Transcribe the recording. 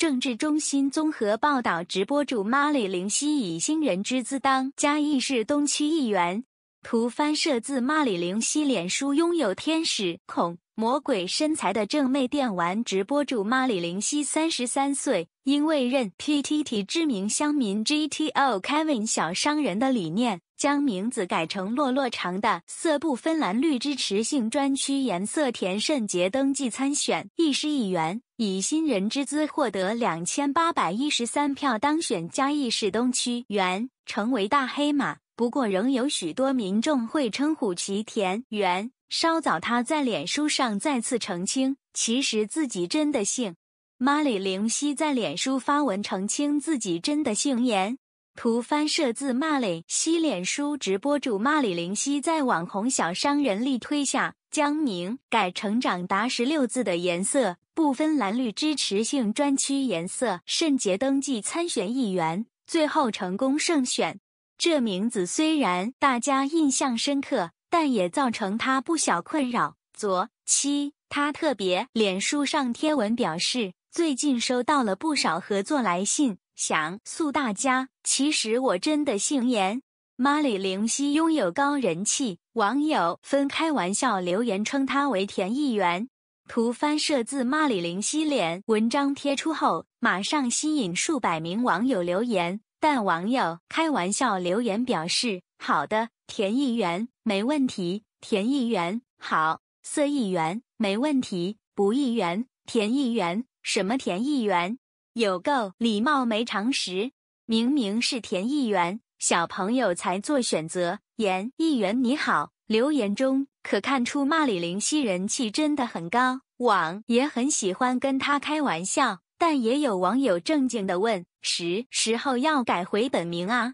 政治中心综合报道：直播主玛丽·林西以新人之姿当嘉义市东区议员。图翻摄自马里灵西脸书，拥有天使、恐魔鬼身材的正妹电玩直播主马里灵西三十三岁，因未认 PTT 知名乡民 GTO Kevin 小商人的理念，将名字改成洛洛长的，色不分蓝绿支持性专区颜色田圣杰登记参选，议士议员以新人之姿获得两千八百一十三票当选嘉义市东区原成为大黑马。不过，仍有许多民众会称呼其田园。稍早，他在脸书上再次澄清，其实自己真的姓马里灵犀在脸书发文澄清自己真的姓严。图翻摄自马里西脸书直播主骂李灵犀在网红小商人力推下，将名改成长达十六字的颜色，不分蓝绿支持性专区颜色，圣杰登记参选议员，最后成功胜选。这名字虽然大家印象深刻，但也造成他不小困扰。昨七，他特别脸书上贴文表示，最近收到了不少合作来信，想诉大家，其实我真的姓严。马里灵犀拥有高人气，网友分开玩笑留言称他为田议员。图翻摄自马里灵犀脸文章贴出后，马上吸引数百名网友留言。但网友开玩笑留言表示：“好的，田议员没问题，田议员好，色议员没问题，不议员田议员什么田议员？有够礼貌没常识，明明是田议员，小朋友才做选择。严议员你好。”留言中可看出骂李林熙人气真的很高，网也很喜欢跟他开玩笑。但也有网友正经地问：“时时候要改回本名啊？”